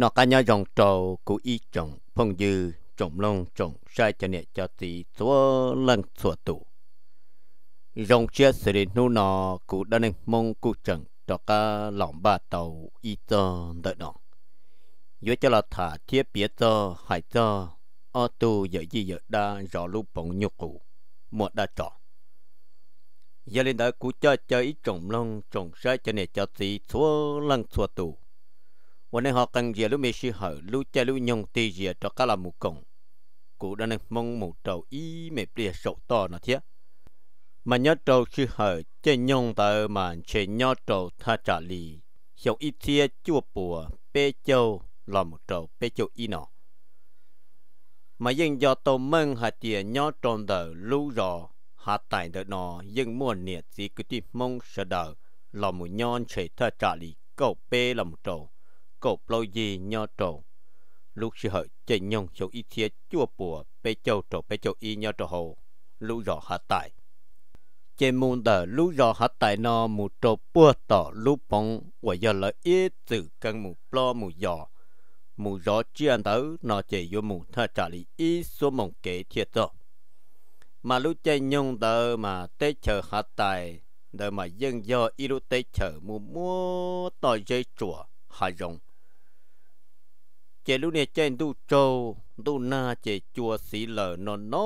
nó cá nhau dòng trầu cụ y trồng phong dư trồng long trồng sai cho nè cho tí số lần sổ tụ dòng chia xử lý nu nó cụ đã nên mong cụ trần cho cá lòng ba tàu y tơ đợi nó dưới cho là thả thiết bia tơ hải tơ ô tu giờ gì giờ đa rõ lúc bóng nhục cụ một đã trọ giờ lên đó cụ cho chơi ít trồng lông trồng sai cho nè cho tí số lần sổ tụ วันนี้ họ cần gì lúc mình sẽ hỏi lúc cha lúc nhung tì gì cho các làm một cổng cụ đã mong một trầu ý mẹ bìa sổ to nó thế mà nhớ trầu sư hỏi chơi nhung tờ mà chơi nhớ trầu tha trả lì hiểu ít thia chua bùa bê châu là một trầu bê châu ý nọ mà dân do tàu mừng hạt tiền nhớ tròn tờ lưu rò hạt tài đợt nọ dân mua nhiệt gì cứ tìm mong sợ đờ là một nhon chơi tha trả lì cậu bê là một trầu cột lôi gì nho trộn lúc sư hợi chạy nhông chỗ y thía chua bùa bê châu trộn bê châu y nho trộn hồ lũ rõ hạ tài chế môn đờ lũ rõ hạ tài nó mù trộn bùa tỏ lũ bóng quả giờ lợi ý từ căn mù plo mù giò mù rõ chia tớ nó chạy vô mù thơ trả lý ý số mộng kế thiệt rồi mà lũ chạy nhông đờ mà tê chờ hạ tài đờ mà dân do y lũ tê chờ mù mua tòi dây chùa hạ rộng chế lúc này chơi tu trâu tu na chế chùa xí lở nó nó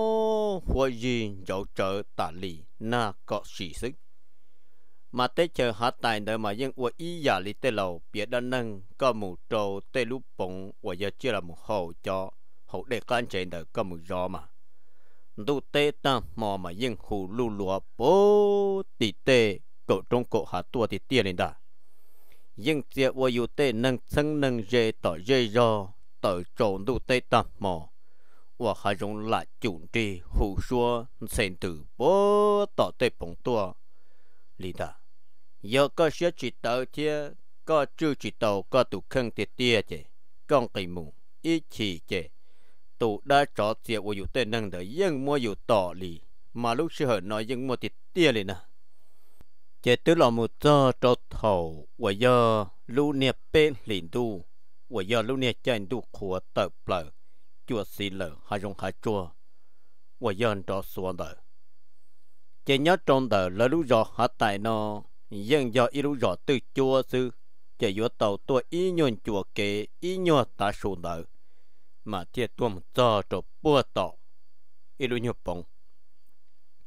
hoa gì dẫu trở tả lì na có xì sức mà tê chờ hạ tài đời mà dân ua ý giả lý tế lầu bia đa nâng có mù trâu tê lúc bụng ua giờ chưa là một hậu cho hậu để con chế đời có mù gió mà tu tê ta mò mà dân hù lù lùa bố tì tê cậu trong cậu hạ tua thì tia lên đà nhưng chia vô yu tê nâng sân nâng dê tỏ dê do tỏ trộn đu tê tạm mò và hạ rộng lại chuẩn trì hù xua sen tử bố tỏ tê bóng tua lý đà giờ có sẽ chỉ tàu chia có chư chỉ tàu có tụ khăn tiệt tia chè con kỳ mù ý chỉ chè tụ đã trọ chia vô yu tê nâng đợi nhưng mua yu tỏ lý mà lúc xưa nói nhưng mua tiệt tia lì nè chế tứ lò một giờ cho thầu và giờ lũ nè bên liền đu và giờ lũ nè chân đu khua tờ bờ chùa xì lờ hai rong hai chùa và giờ cho xuống đờ chế nhớ trong đờ là lũ giò hạ tài nò, dân giờ ít lũ giò từ chùa sư chế yếu tàu tua y nhuận chùa kế y nhuận ta xuống đờ mà chế tua một giờ cho bùa tọ ít lũ nhuận bóng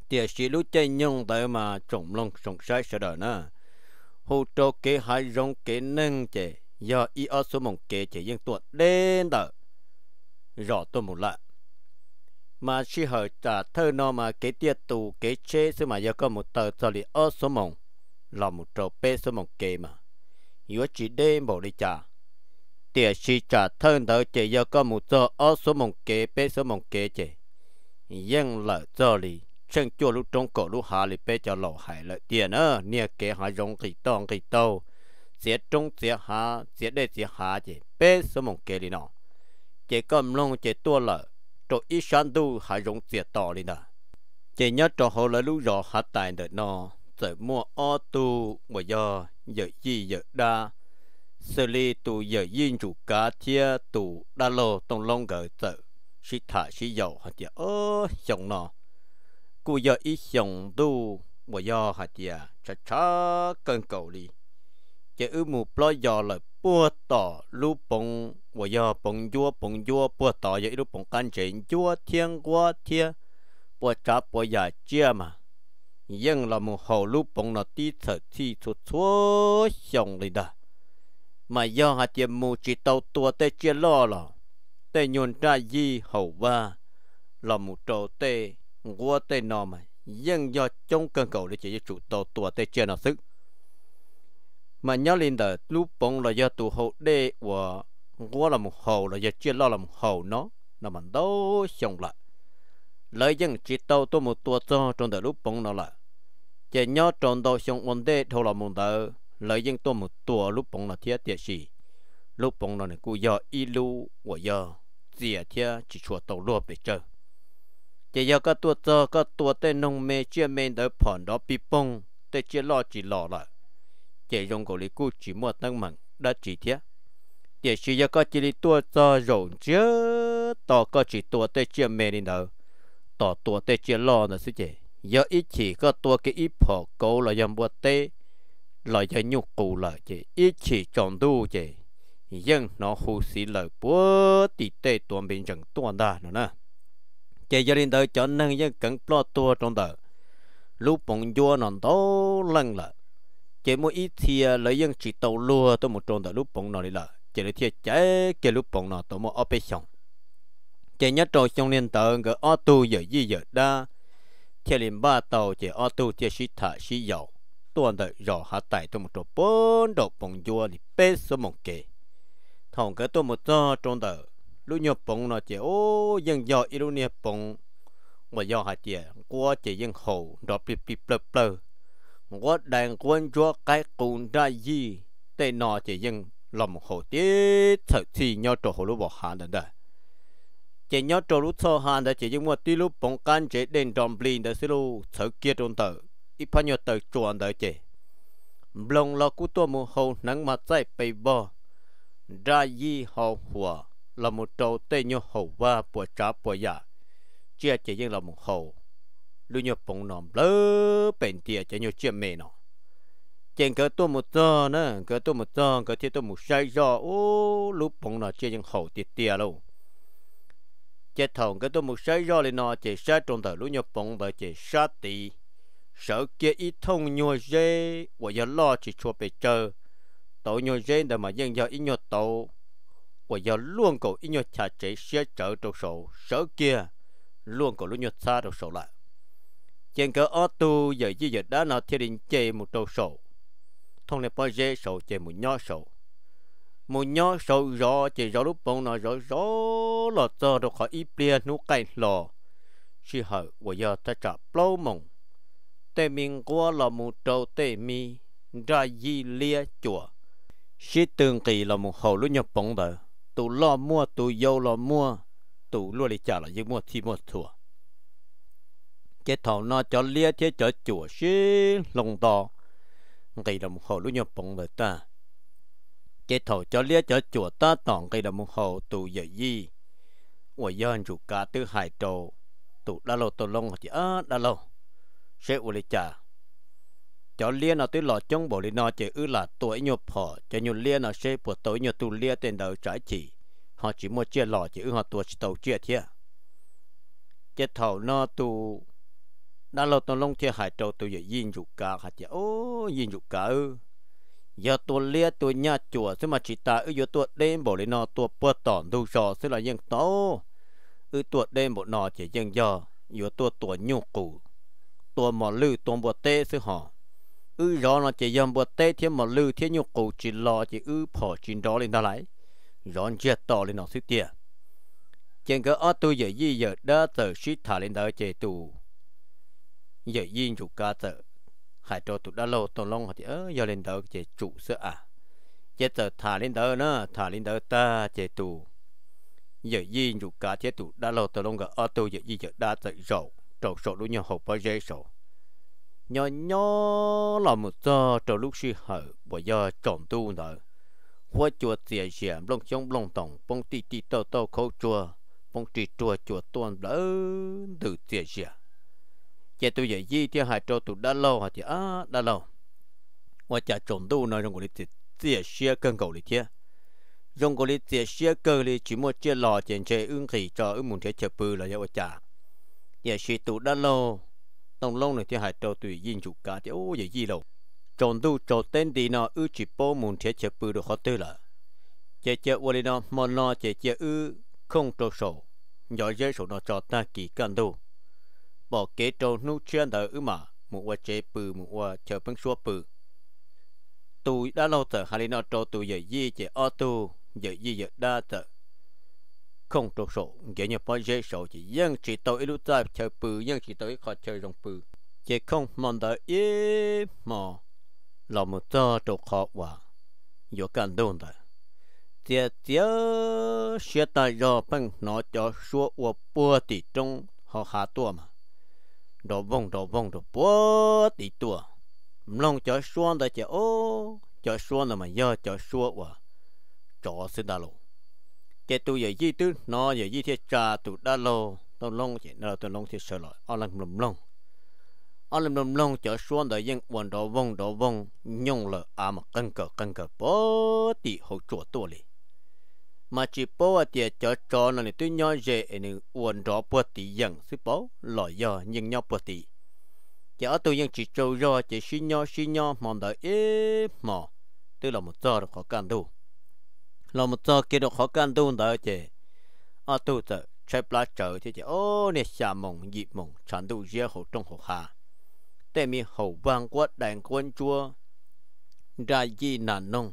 tiền sĩ lũ chơi nhung tới mà trồng lông trồng sai sợ đời nè hồ trâu kế hai rong kế nâng chế giờ y ở số mong kế chế dân tuột đến đó rõ tôi một lại mà chỉ hỏi trả thơ nó mà kế tiệt tù kế chế số mà giờ có một tờ cho lì ở số mong là một trò bê số mong kế mà yếu chỉ đêm bỏ đi trả tiền sĩ trả thơ đó chế giờ có một tờ ở số mong kế bê số mong kế chế dân lợi cho lì chân chua lúc trong cổ lúc hà lì bê cho lẩu hải lợi tiền ơ nia kế hà rong kỳ tông kỳ tàu xế trung xế hà xế đê xế hà chế bê số mong kế lì nọ chế cầm lông chế tua lợ trộn ít sáng đu hà rong xế tỏ lì nọ chế nhớ trò hồ lợi lúc rõ hà tài đợt nọ sợ mua ô tu mà do giờ gì giờ đa xử lý tu giờ yên chủ cá thia tu đa lô tông lông gỡ sợ sĩ thả sĩ dầu hạt chế ơ dòng nọ กูยออีสงดูบ่ยอหัดยาชะชะกันเกาหลีจะอือหมู่ปลอยอเลยปัวต่อลูปงบ่ยอปงยัวปงยัวปัวต่อยอลูปงกันเจนยัวเทียงกัวเทียปัวจับปัวยาเจียมายังละมู่หอลูปงนอตีเถิดที่สุดชั่วสงเลยดามาย่อหัดเจียมู่จิตเอาตัวเตเจียล่อหรอเตยนตายีหอว่าละมู่โตเต mà dân do cơn cầu để chỉ cho chủ tàu nó Mà nhớ lên đời lúc bóng là do tụ hậu đê của của là một hậu là do chia lo là một hậu nó là mình đâu xong lại lấy dân chỉ tàu tôi một tua cho trong đời lúc bóng nó là, chỉ nhớ trong đầu xong vấn đề thôi là một đời lấy dân tôi một tua lúc bóng là thiết tiệt gì lúc bóng nó này cũng do y ilu của do gì à chỉ chùa tàu luôn bị chơi giờ giờ có tua tơ có tua tên nông mê chia mê đỡ phòn đó bị bông tê chia lo chỉ lò lại giờ dùng cổ lý cũ chỉ mua tăng mặn đã chỉ thế giờ chỉ giờ có chỉ lý tua tơ rộn chứ tỏ có chỉ tua tê chia mê đi đâu tỏ tua tê chia lo nữa sư chị giờ ít chỉ có tua cái ít phò cố là dòng bùa tê là dòng nhục cụ là chỉ ít chỉ chọn đu chị nhưng nó hù xí lời búa thì tê tuần mình chẳng tuần đa nữa nè chế gia đình tới cho nên dân cần lo tua trong tờ lúc bông vua nón tố lăng lợ chế mua ít thì lấy dân chỉ tàu lùa tôi một trong tờ lúc bông nọ đi lợ chế lấy thiệt chế chế lúc bông nọ tôi mua ở bên sông chế nhất trâu trong nên tờ ngỡ ở tu giờ gì giờ đa chế liền ba tàu chế ở tu chế sĩ thả sĩ giàu tuần đợi rõ hạ tài tôi một chỗ bốn độ bông vua thì bê số một kề thằng cái tôi một trong đời lúc nhập bông nó chỉ ô dân giờ ít lúc nhập bông mà giờ hạt chỉ à? qua chỉ dân hồ đó bị bị bờ bờ qua đang quan cho cái cùng ra gì tên nó chỉ dân làm hồ tiết thật thì nhau trò hồ lúc bỏ hà đến đây chỉ nhau trò lúc sau hà đó chỉ dân một tí lúc bông can chỉ đến đòn blin đó xí lúc thở kia trong tờ ít phải nhiêu tờ chuồn đó chỉ lòng lo cú tua mù hồ nắng mặt dậy bay bờ, ra gì hồ hòa là một trâu tê nhô hầu ba bùa trả bùa giả chia chỉ riêng là một hầu lưu nhô bông nòm lỡ bền tia chỉ nhô chia mê nọ chẳng cỡ tô một giờ nè, cỡ tô một giờ cỡ thì tô một sai giờ ô lúc bông nọ chia riêng hầu tia tia luôn chế thòng cỡ tô một sai giờ lên nọ chỉ sai trong tờ lưu nhô bông bởi chỉ sai tì sợ kia ít thông nhô dê và giờ lo chỉ chua bề chờ tổ nhô dê để mà dân giờ ít nhô tàu quả giờ luôn cổ lúc nhột xa đầu sổ lại trên cơ ô tu giờ dư giờ đã nó thiên đình chê một đầu sổ thông này bao dê sổ chế một nhỏ sổ một nhỏ sổ rõ chế rõ lúc bông nó rõ rõ lọ cho được khỏi ít bia nú cây lò sư hở của giờ ta trả bao mộng tê miên qua là một trâu tê mi ra di lia chùa sư tương kỳ là một hồ lúc nhập bông đời tụ lo mua tụ dâu lo mua tụ luôn đi trả là những mua thì mua thua cái thầu nó cho lia chế cho chùa xí lồng to cây đồng hồ lúc nhập bóng người ta cái thầu cho lia cho chùa ta tỏng cây đồng hồ tụ dễ gì ủa dân chủ cả tư hải trầu tụ đã lâu tụ lông chỉ á đã lâu sẽ ủa lý trả cho liên nó tới lọ chống bộ lý nó chỉ ư là tuổi nhộp họ cho nhiều liên nó sẽ buộc tuổi nhộp tu liên tiền đầu trái chỉ họ chỉ mua chia lọ chỉ ư họ tuổi tàu chia thế chết thầu nó tu đã lâu tôi long chia hải trâu tôi giờ yên dục cả hạt giờ ô yên dục cả ư giờ tôi lia tôi nhà chùa thế mà chỉ ta ư giờ tôi đêm bộ lên nó tôi bơ tòn đâu sò thế là dân tố ư tôi đêm bộ nó chỉ dân giờ giờ tôi tuổi nhục cụ tôi mò lư tôi bộ tê thế họ ư rõ nó chỉ dòng bột tê thiên mà lưu thiên nhục cổ chỉ lo chỉ ư phỏ chín đó lên đó lại rón chia to lên nó xí tia trên cái ở tôi giờ gì giờ đã tờ suy thả lên đó chế tù giờ gì chủ ca tờ hai trò tụ đã lâu tồn long thì ớ giờ lên đó chế chủ sữa à chế tờ thả lên đó nó thả lên đó ta chế tù giờ gì chủ ca chế tù đã lâu tồn long ở tôi giờ gì giờ đã tờ rậu trầu sổ đúng nhau hộp với dây sổ nhỏ nhỏ là một giờ trở lúc suy hở bởi giờ trộm tu nở hoa chùa tiền diện lông chống lông tổng bông tì tì tơ tơ khâu chùa bông tì chùa chùa tuôn đỡ từ tiền diện chạy tôi dạy gì thì hai trâu tụ đã lâu hả thì á đã lâu hoa chả trộm tu nở trong của lịch tiền xe cân cầu lịch kia trong của lịch tiền xe cơ lịch chỉ một chiếc lò tiền chơi ưng khỉ cho ưng muốn thế chập bư là do hoa chả giờ sĩ tụ đã lâu tông lông này thì hai trâu tùy yên chủ cả thì ô dễ gì đâu tròn tu tròn tên đi nó ư chỉ bố muốn thế chế bự được khó tư là chế chế ô nó mà nó chế chế ư không trâu sổ nhỏ dễ sổ nó cho ta kỳ can đâu bỏ kế trâu nu chuyên đời ư mà một qua chế bự một qua chờ bưng xua bự tu đã lâu tờ hai nó trâu tu dễ gì chế ô tu dễ gì dễ đa tờ không trục sổ dễ nhập mọi dễ sổ chỉ dân chỉ tôi lúc ta chơi bự dân chỉ tôi khó chơi rộng bự chỉ không mong đợi ý mà là một ta trục khó quá 有感动的。姐姐学到日本那叫说我波的中好哈多嘛，着蹦着蹦着波的多，弄叫说的叫哦，叫说那么要叫说我，找死的喽。chế tu giờ di tư nó giờ di thế trà tụ đa lô tôi long chỉ nó tôi long thì sợ lỗi ở làm lầm long ở làm lầm long chở xuống đời dân quần đồ vong đồ vong nhung lợ à mà cân cờ cân cờ bó tị hậu chùa tu li mà chỉ bó à tiệt chở trò nó này tôi nhớ dễ nên quần đồ bó tị dân sư bó lòi giờ nhưng nhau bó tị chỉ tôi dân chỉ trâu do chỉ xin nhau xin nhau mong đợi ít mà tôi là một giờ được khó can đủ เรามาจอเกี่ยวกับการดูนเดียเจอาตูเจใช้ปลาเจอที่เจโอ้เนี่ยชามงยิบมงฉันดูเยอะหัวจงหัวขาแต่มีหัวบางกวดแดงกวนจัวได้ยีนานนง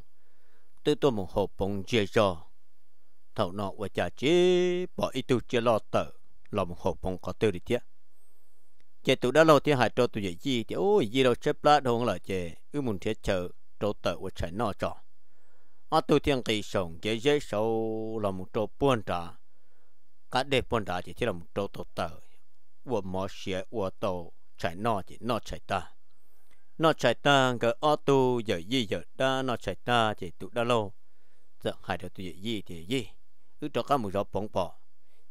ตัวตัวมงหัวปงเจียจอเท่านอว่าจะเจีบอกอีตูเจียรอเตอเรามงหัวปงก็ตัวดิเจเจตัวด้านเราที่หายตัวตัวใหญ่ยีเจโอ้ยีเราใช้ปลาดงเหรอเจอือมุนเทียเจอตัวเตอว่าใช้นอจอ họ tu tiên kỳ sống dễ dễ sâu là một chỗ buồn trà cả đề buồn trà chỉ chỉ là một chỗ tổ tờ vừa mò xìa vừa tổ chạy nọ chỉ nọ chạy ta nọ chạy ta cái ô tu giờ gì giờ ta nọ chạy ta chỉ tụ đã lâu giờ hai đứa tu giờ gì thì gì cứ cho các một gió bóng bỏ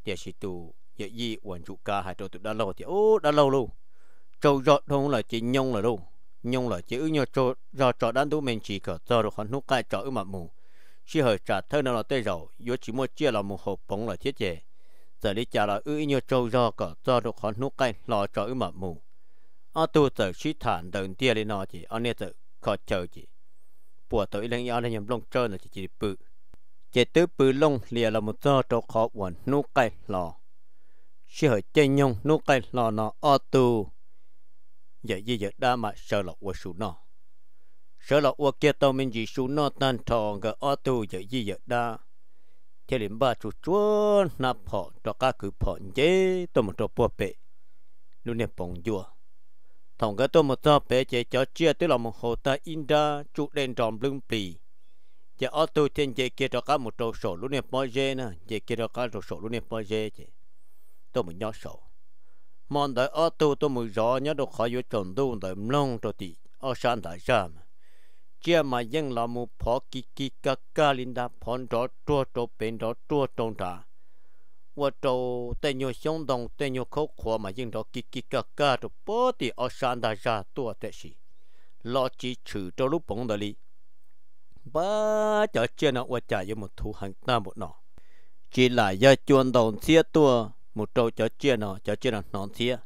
thì chỉ tụ giờ gì quản trụ ca hai đứa tụ đã lâu thì ô đã lâu luôn châu giọt không là chỉ nhông là luôn nhung là chữ như cho do cho đan đủ mình chỉ cỡ cho được hoàn hút cái cho mà mù chỉ hơi trả thơ nó là tê rầu yếu chỉ mua chia là một hộp bóng là thiết chế giờ đi trả là ư nhờ cho do cỡ cho được hoàn hút cái lo cho mà mù ở tu giờ suy thản đơn tia đi nó chỉ ở nơi tự khó chờ chỉ bùa tới lên ở đây nhầm lông trơn là chỉ chỉ bự chế tứ bự lông lìa là một do cho khó hoàn hút cái lo chỉ hơi chơi nhung nút cái lo nó ở tu giờ gì giờ đã mà sợ lọt qua số nó sợ lọt qua kia tàu mình gì số nó tan thòng cái ô tô giờ gì giờ đã thế liền ba chú chú, na phò cho cá cứ phò nhé tôi một trò bùa bể luôn nè bông dừa thằng cái tôi một trò bể chỉ cho chia tới là một hồ ta in ra chú đen tròn lưng bì giờ ô tô trên chỉ kia cho cá một trò sổ luôn nè bao giờ na, giờ kia cho cá trò sổ luôn nè bao giờ chỉ tôi một nhỏ sổ mòn đời ở tu tôi mù rõ nhớ được khỏi vô trộn tu đời mông rồi thì ở sẵn đại sàm chia mà dân là mù phó kí kí cả cả linh đa phòn rõ chua chua bên rõ chua trông trà và trâu tây nhiều sống đồng tây nhiều khóc khóa mà dân đó kí kí cả cả rồi bó thì ở sẵn đại sà tua tệ sĩ lo chỉ trừ cho lúc bóng đời lý ba chở chia nó và trả cho một thú hàng ta một nọ chỉ là do chuồn đồng xia tua một trâu chó chia nó chó chia nó nón thia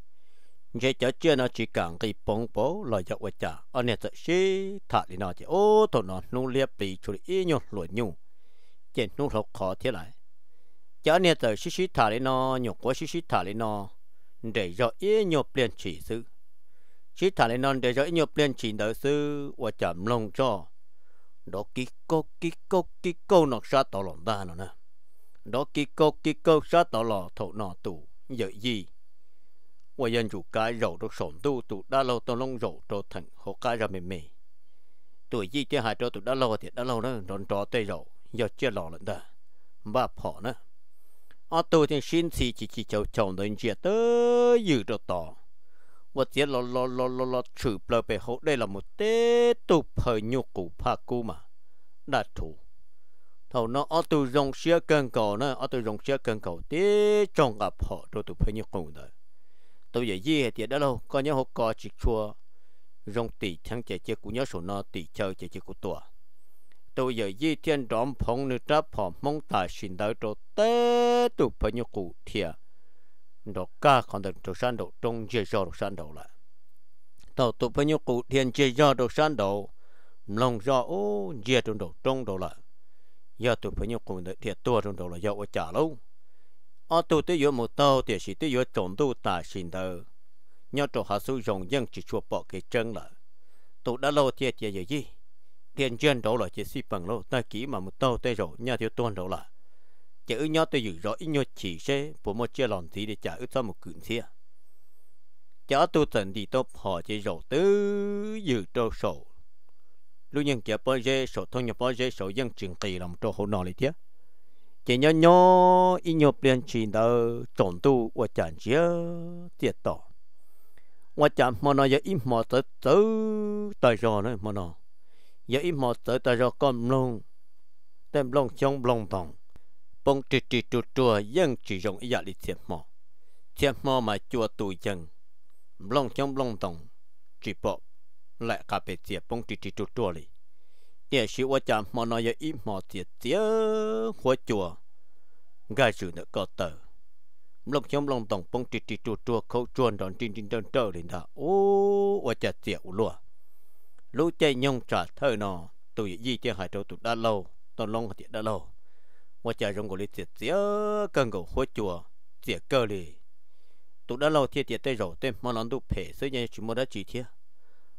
chế chó chia nó chỉ cần cái bóng bố là dọc vật chả ở nè sợ xí thả đi nó chỉ ô thôi nó nung liệp bị chủ lý nhung lụi nhung chế nung lộc khó thế lại chó nè sợ xí xí thả đi nó nhục quá xí xí thả đi nó để cho ý nhục liền chỉ sự chỉ thả lên non để cho ý nhục liền chỉ đỡ sư và chậm lòng cho đó kí cô kí cô kí cô nó sát tỏ lòng ta nó nè đó kí cô kí cô sát tỏ lò thổ nọ tủ dở gì và dân chủ cái rổ được sổn tu tụ đã lâu tôi lông rổ cho thành hộ cái ra mềm mềm tuổi gì chơi hại cho tụ đã lâu thì đã lâu nữa đòn trò tay rổ giờ chưa lò lận ta và phỏ nữa ở tôi thì xin xì chỉ chỉ chầu chồng đến chia tới giữ cho tỏ và tiếc lo lo lo lo lo chửi bờ bề hộ đây là một tế tục hơi nhu cụ pha cu mà đã thủ hầu nó ở từ dòng xe cần cầu nó ở từ dòng xe cần cầu thế trong gặp họ rồi tụi phải nhiều cùng đấy tôi giờ gì thì đó đâu có nhớ họ có chỉ chua dòng tỷ thằng trẻ chơi của nhớ số nó tỷ chơi trẻ chơi của tuổi tôi giờ gì thiên đóm phong nữ tráp họ mong tài xin đỡ cho tế tụi phải nhiều cụ thiệt đó cả còn được cho san đồ trong chơi cho được san đồ lại tàu tụi phải nhiều cụ thiên chơi cho được san đồ lòng do ô chia trong đầu trong đồ lại giờ tôi phải nhau cùng thì tua trong đầu là giờ ở trả lâu ở tôi tới giờ một tàu thì chỉ tới giờ trộn tu tà xin thờ nhau trộn hạ số dòng dân chỉ chuột bỏ cái chân là tôi đã lâu thiệt giờ gì tiền chân đó là chỉ xí bằng lâu ta kỹ mà một tàu tới rồi nhau thiếu tuần đó là chữ ư nhau tới dự rõ ít nhau chỉ xe bộ một chia lòn thì để trả ít sao một cụn xe chả tôi tận thì tôi họ chỉ rồi tứ dự trâu sầu lúc nhân kia bao giờ số thôi nhập bao giờ số dân trường kỳ làm cho hậu nọ lại thế chỉ nhớ nhớ ít nhớ biến chỉ đó trộn tu và chẳng chia tiệt tỏ và chẳng mà nó giờ ít mà tới tới tới rồi nữa mà nó giờ ít mà tới tới rồi con luôn tem long trong long tòng bông trì trì trụ trụ dân chỉ dùng ít giờ đi thiệt mò thiệt mò mà chùa tù chân, long trong long tòng chỉ bỏ lại cả bề tiệp bông tít tít tụt tụt lì nhà sĩ hoa chạm mà nói ít mò tiệt tía hoa chùa gà chữ nữa có tờ lòng trong lòng tổng bông tít tít tụt tụt khâu chuồn đòn tin tin đòn tờ lên đó ô hoa chả tiệu lúa lũ chạy nhông trả thơ nọ tôi di chơi hải trâu tụt đã lâu tao long tiệt đã lâu hoa chả rong gọi lì tiệt tía cần gầu hoa chùa tiệt cơ lì tụt đã lâu thiệt tiệt tê rổ tê mà nó tụt phê xây nhà chỉ mua đã chỉ thiệt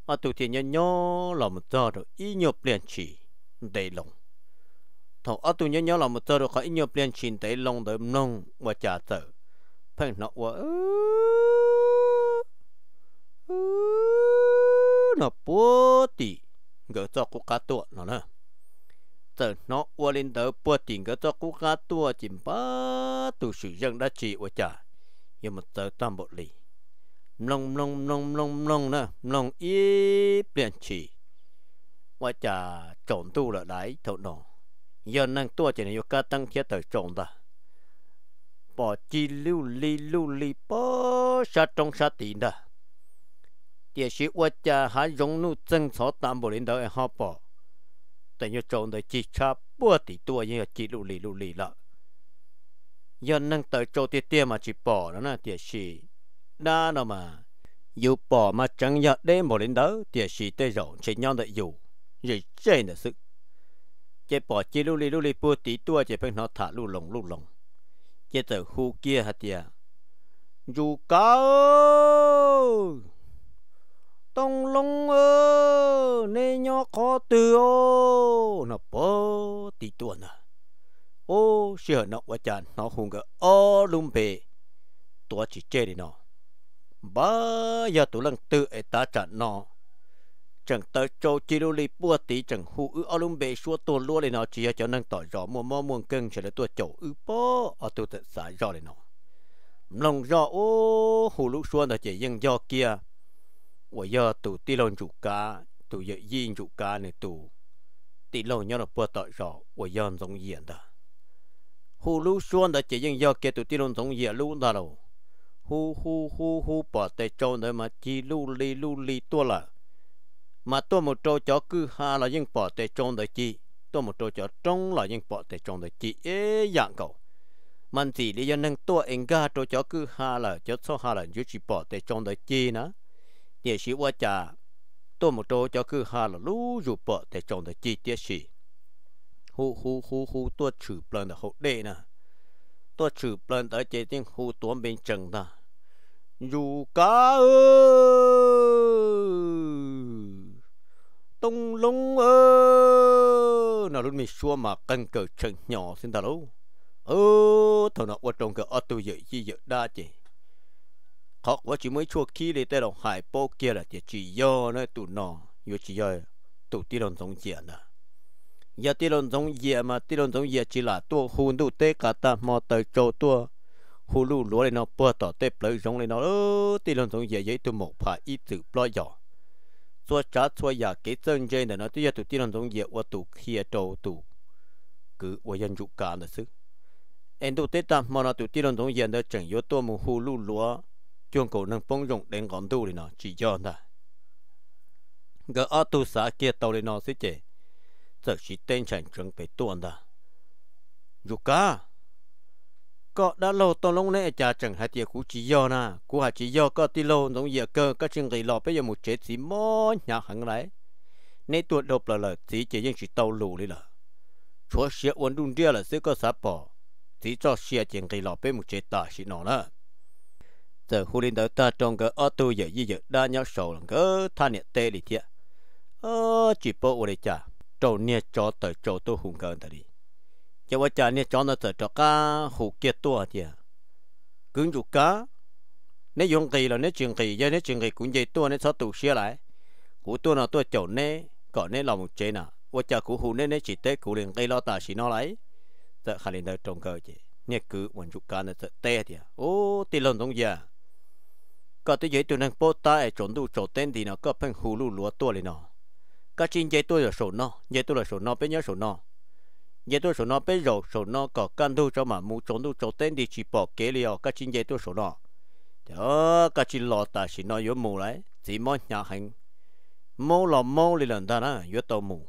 à tụi thì nhớ nhớ là một giờ rồi ít nhiều liền chỉ đầy lòng thọ à tụi nhớ nhớ là một giờ rồi có ít nhiều liền chỉ đầy lòng đầy nông và trả tờ phải nó và nó bố tì gỡ cho cô cá tuột nó nè tờ nó và lên tờ bố tì gỡ cho cô cá tuột chỉ ba tụi sử dân đã chỉ và trả nhưng mà tờ toàn bộ lì mlong mlong mlong mlong mlong nè mlong y biển chỉ ว่าจะโจนตู้ละได้เท่าน้องยันนั่งตัวจะนยกตั้งเทียเตอโจนตาปอจีลูลีลูลีปอชาตรงชาตีนดาเดี๋ยวชีว่าจะหายงนู่จังสอตามบริเวณเดอฮอปอแต่ยโจนเดจีชาปวดตีตัวยังจีลูลีลูลีละยันนั่งเตอโจเตี้ยมาจีปอแล้วนะเดี๋ยวชี đó nó mà dù bỏ mà chẳng nhận đến một lần đó thì chỉ tê rộng chỉ nhau đợi dù gì chơi là sự chế bỏ chỉ lưu li lưu li bùa tí tua chế phải nó thả lưu lồng lưu lồng chế tờ khu kia hả tìa dù cao tông lông ơ nê nhỏ khó từ ô nó bó tí tua nè ô xì hở nó quá chàng nó hùng gỡ ô lùm bề tua chỉ chê đi nó bơ giờ tụ lần tư ở ta trả nó chẳng tới châu chỉ đôi li bùa tí chẳng hú ư ở lùng bề xua tuần lúa lên nó chỉ cho năng tỏ rõ mua mua muôn cưng sẽ là tua chỗ ư bó ở tụ tự xả rõ lên nó lòng rõ ô hú lúc xua nó chỉ dân do kia ủa giờ tụ ti lòng chủ cá tụ giờ yên chủ cá này tụ ti lòng nhớ nó bùa tỏ rõ ủa giờ giống yên đó hú lúc xua nó chỉ dân do kia tụ ti lòng giống yên luôn đó đâu hu hu hu hu bỏ tay trâu nữa mà chỉ lu tua là mà tua một trâu chó cứ ha là nhưng bỏ tay trâu nữa chi tua một trâu chó trông là nhưng bỏ tay trâu nữa chi ế cậu mình chỉ lý do nâng tua anh ga trâu chó cứ ha là chó số ha là chú chỉ bỏ tay trâu nữa chi nữa địa sĩ qua trà tua một trâu chó cứ ha là lu dù bỏ tay trâu nữa chi địa sĩ hu hu hu hu tua chữ blần là hậu đệ nè tua chữ blần tới chế tiếng hu tuấn bên trần ta dù cá ơ tung lông ơ nào lúc mình xua mà căng cờ chân nhỏ xin ta lâu ơ thằng nó qua trong cái ở tôi dậy chi dậy đa chị học quá chỉ mới chua khi để tay đồng hải bô kia là chỉ chỉ do nó tụ nó yo chỉ do tụ tí đồng giống diện à giờ tí đồng giống diện mà tí đồng giống diện chỉ là tua hùn tụ tê cả ta mò tới chỗ tua hồ lù lúa lên nó bơ tỏ tê bơi rong lên nó ơ tê lon rong dễ dễ tụ một phá ít tự bơ giỏ xua trả xua giả cái chân dây này nó tê tụ tê lon rong dễ ô tụ kia trâu tụ cứ ô dân chủ cả là sức em tụ tê tam mà nó tụ tê lon rong dễ nó chẳng yếu tụ một hồ lù lúa chuông cổ nâng bông rong đến gọn tụ lên nó chỉ cho ta gỡ ô tụ xã kia tàu lên nó sẽ chế giờ chỉ tên chẳng chuẩn bị tuần ta Yuka có đã lâu tôi lông này cha chẳng hạt địa cũ chỉ do na cũ hạt chỉ do có tí lâu giống giờ cơ các chương trình lọ bây giờ một chế gì mó nhà hàng lại nay tuột đột là là chỉ chỉ riêng chỉ tàu lù đi là chúa xe uốn đun đĩa là sẽ có sáp bỏ chỉ cho xe chương trình lọ bây một chế ta chỉ nó là. giờ khu linh đó ta trong cái ô tô giờ gì giờ đã nhau sầu lần cái than nhẹ tê đi thiệt ơ chỉ bỏ của đây cha trâu nia chó tới trâu tôi hùng cơn tới đi cho vợ cha nè cho nó thở cho cá hủ kia tua thì cứng dục cá nếu dùng kỳ là nếu chuyện kỳ giờ nếu chuyện kỳ cũng vậy tua nếu sao tụ xia lại của tua nào tua chậu nè còn nè lòng chế nè vợ cha của hủ nè nè chỉ tế của liền cây lo tà xí nó lại tớ khả liền đời trồng cờ chị nè cứ vẫn dục cá nè tớ tê thì ô tê lần đông giờ có tới vậy tụi nàng bố ta ở chốn đủ chỗ tên thì nó có phần hủ lù lúa tua liền nó cá chuyện vậy tôi là sổ nó vậy tôi là sổ nó bên nhớ sổ nó giờ tôi số nó bây giờ số nó có căn thu cho mà mu trốn thu cho tên đi chỉ bỏ kế liều các chuyện giờ tôi số nó đó các chuyện lo ta chỉ nó yếu mù lại chỉ mò nhà hàng, mù là mù li lần ta na yếu tàu mù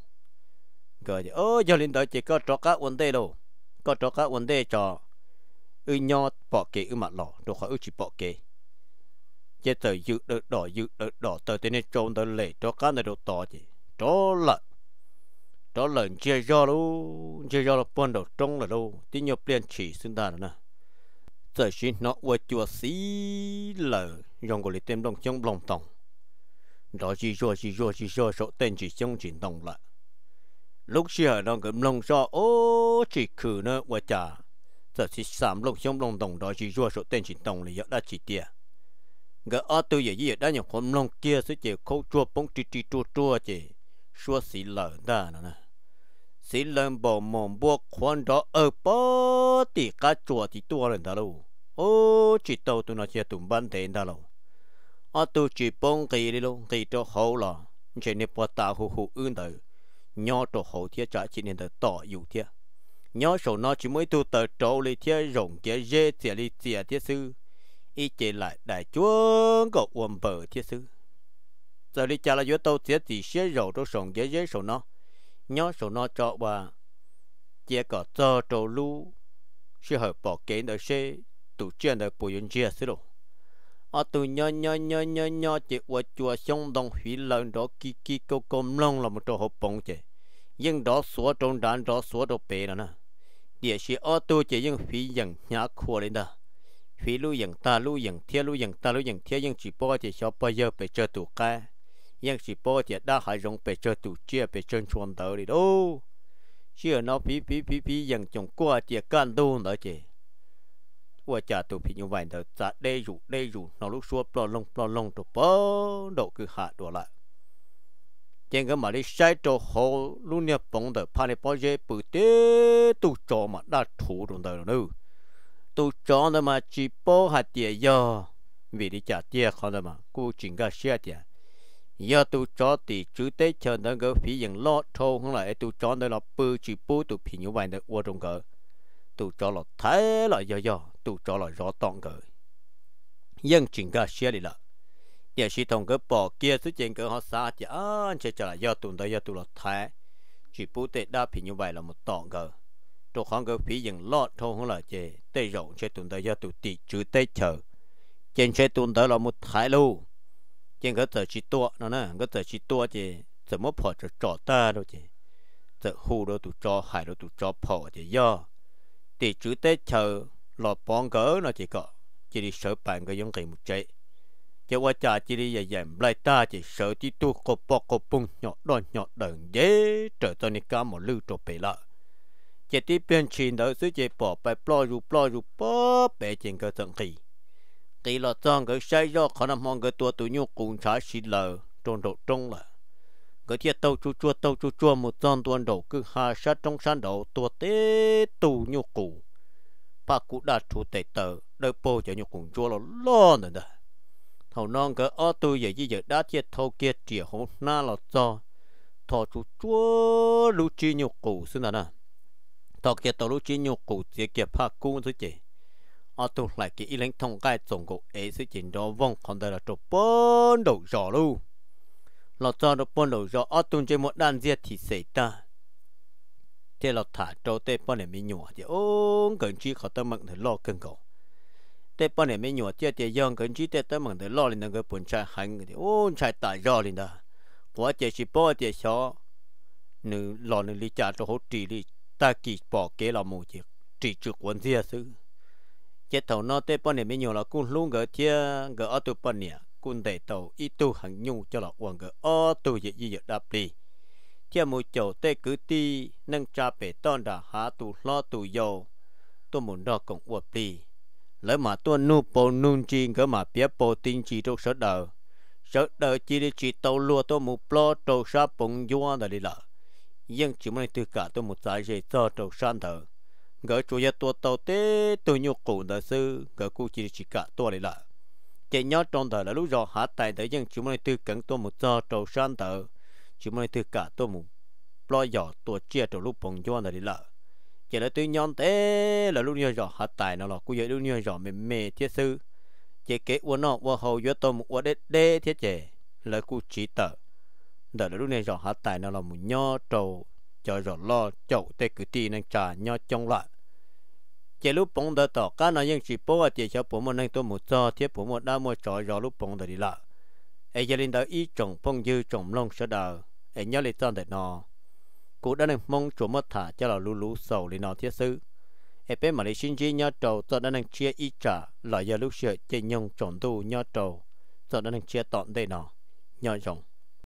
rồi ơ giờ lên đó chỉ có cho các vấn đề đâu có cho các vấn đề cho ư nho bỏ kế ư mặt lọ đâu khỏi ư chỉ bỏ kế chế tờ dự đỏ dự đỏ tờ tên này trốn tờ lệ cho các này đồ to chứ cho lợn đó là chia do lú chia do là bọn đầu trong là đâu tí nhập tiền chỉ xin ta nè giờ xin nó qua chùa xí là dòng của lý tem đông trong lòng tòng đó chỉ do chỉ do chỉ do số tên chỉ trong chỉ đồng lại lúc xưa nó cũng lòng do ô chỉ khử nó qua trả giờ chỉ sắm lòng trong lòng tòng đó chỉ do số tên chỉ đồng là đã chỉ tiền gỡ ở từ vậy gì đã nhiều con lòng kia sẽ chỉ khâu chua bông chỉ chỉ chua chua chỉ 说是冷的呢。是冷不猛不宽着二八的个桌子多人的喽，哦，知道都那些都蛮甜的喽。à tu chỉ bông kỳ đi luôn kỳ cho hậu là chỉ nên bỏ tao hù hù ươn tới nhớ cho hậu thiết trả chỉ nên tới tỏ dụ thiết nhớ sổ nó chỉ mới tu tới trâu lấy thiết rộng kia dê tiệt lấy tiệt thiết sư ý chỉ lại đại chúa cậu uổng bờ thiết sư giờ đi chả là giữa tàu thiết thì xe rổ cho sống dễ dễ sổ nó nhớ sổ nó cho bà chia cả cho trâu lu xe hợp bỏ kế đợi xe tụ chuyện đợi bùi yên chia xí đồ ở ờ, tụ nhớ nhớ nhớ nhớ nhớ chỉ qua chùa xong đồng hủy lần đó kí kí câu cơm lông là một chỗ hộp bóng chè nhưng đó số trong đàn đó số đồ bể đó nè địa sĩ ở tụ chỉ những hủy dần nhã khua lên đó hủy lu dần ta lu dần thiên lu dần ta lu dần thiên nhưng chỉ bỏ chỉ cho bao giờ phải chờ tụ cái ยังสิโปเจด้าหายงไปเจอตุเจียไปเชิญชวนเตอริโดเชื่อนอพีพีพีพียังจงกวัวเจียกันดูเนอเจว่าจะตัวพี่ยูไว้เดจะได้อยู่ได้อยู่นอลูกชัวปลอลงปลอลงตัวเปอโดคือหาตัวละเจงก็มาได้ใช้ตัวโหลูเนี่ยปงเดอพาในปอเจปืเตตุจอมาได้ถูตรงเดอนู้ตุจอเดมาจีโปหัดเตียยอวิริจาเตียเขาเดมากูจิงก็เสียเตีย giờ tụ cho thì chú tế chờ nó gỡ phí dừng lo thô không lại tụ cho nó là bự chỉ bự tụ phi như vậy nữa ở trong gỡ tụ cho là thế là giờ giờ tụ cho là rõ tọn gỡ nhưng chỉnh gỡ xe đi là giờ chỉ thông gỡ bỏ kia số chuyện gỡ họ xa chỉ anh chỉ chờ là giờ tụ đó giờ tụ là thế chỉ bự tế đa phí như vậy là một tọn gỡ tụ không gỡ phí dừng lo thô không lại chỉ tế rộng chỉ tụ đó giờ tụ tỷ chú tế chờ trên chỉ tụ đó là một thái lưu จึงก็จะชิตัวนั่นก็จะชิตัวจีจมพอจะจอดได้หรอจีจะหูเราตุจอหายเราตุจอพอจะย่อตีจุดเตชอหลอดปองเกอนะจีก็จีรีเสือปนก็ยังไงมุจเจจะว่าจ่าจีรีใหญ่ใหญ่ไรตาจีเสือีตัวกบปอกกบปุ่งหยอดหยอดเดินเย่เจอตอนนี้ก็หมดลูตัวไปละจีที่เป็นชินเดอร์ซื้อจีปอไปปล่อยอูปล่อยอูปอไปจึงก็สังขี kỳ là tăng cái xây do khả năng mong cái tua tụi nhau cùng trái xịt lờ trôn độ trông là cái thiệt tàu chua chua tàu chua chua một trang tuần đầu cứ hạ sát trong sàn đầu tua tế tù nhau cụ bà cụ đã chủ tệ tờ đợi bố cho nhau cùng chua là lo nữa đó thầu non cái ô tôi vậy chứ giờ đã thiệt thâu kia chỉ không na là do thọ chú chua lũ chi nhau cụ xin là nè thọ kia tàu lũ chi nhau cụ chỉ kia phá cung thôi chị ở tụ lại cái lên thông cái tổng cục ấy sẽ chỉ đó vong còn đây là trụ bốn đầu giò luôn lọt cho được bốn đầu giò ở tụ trên một đàn diệt thì xảy ta thế lọt thả trâu tê bốn này mới nhủa thì ôm cần chi khó tâm mặn thì lo cần cầu tê bốn này mới nhủa chết thì dòng cần chi tê tâm mặn thì lo lên đang cái bốn trai hành thì ôm trai tại giò lên đó quá chết chỉ bỏ chết xó nửa lọ nửa lý trà cho hỗ trì đi, ta kỳ bỏ kế là một việc trị trực quân diệt sư chế thầu nó tê bọn này mới nhiều là cũng luôn gỡ chia gỡ ở tụ bọn này cũng để tàu ít tu hẳn nhung cho là uổng gỡ ở tụ gì gì đáp đi chia một chỗ tê cứ ti nâng cha bể tôn đã hạ tụ lo tụ dầu tôi muốn đo cũng uổng đi lỡ mà tôi nu bộ nu chi gỡ mà biết bộ tin chi trong sở đời sở đời chỉ để chỉ tàu lúa tôi một lo trâu sa bông vua là đi lợ nhưng chỉ mới từ cả tôi một giải dây cho trâu san thở gỡ chủ yếu tua tàu tế tôi nhu cổ đại sư gỡ cụ chỉ chỉ cả tua lại là chạy nhau trong thời là lúc rõ hạ tài tới dân chúng mình từ cẩn tua một do trầu san thở chúng mình từ cả tua một lo giỏ tua chia trầu lúc bồng cho là đi là chạy là từ nhon tế là lúc nhiều rõ hạ tài nó là cụ yếu lúc nhiều rõ mềm mề, thiết sư chạy kế uốn nó qua hầu giữa tôi một qua đế đế thiết chạy là cụ chỉ tờ đợi là lúc này rõ hạ tài nó là một nho trầu cho rồi lo chậu tê cứ tì năng trả nhau trong lại chế lúc bóng đỡ tỏ cá nó nhưng chỉ bố ở chế cho bố một năng tôi một cho thiết bố một đã mua trò rồi lúc bóng đỡ đi lại ai gia đình đó ý trồng bông dư trồng lông sơ đào. ai nhớ lấy tao để nò. cụ đã nên mong chủ mất thả cho là lú lú sầu lấy nò thiết sư ai bé mà lấy xin chi nhớ trầu cho đã nên chia ý trả là giờ lúc sợ chế nhông trồng tu nhớ trầu cho đã nên chia tọn đây nò nhớ rồng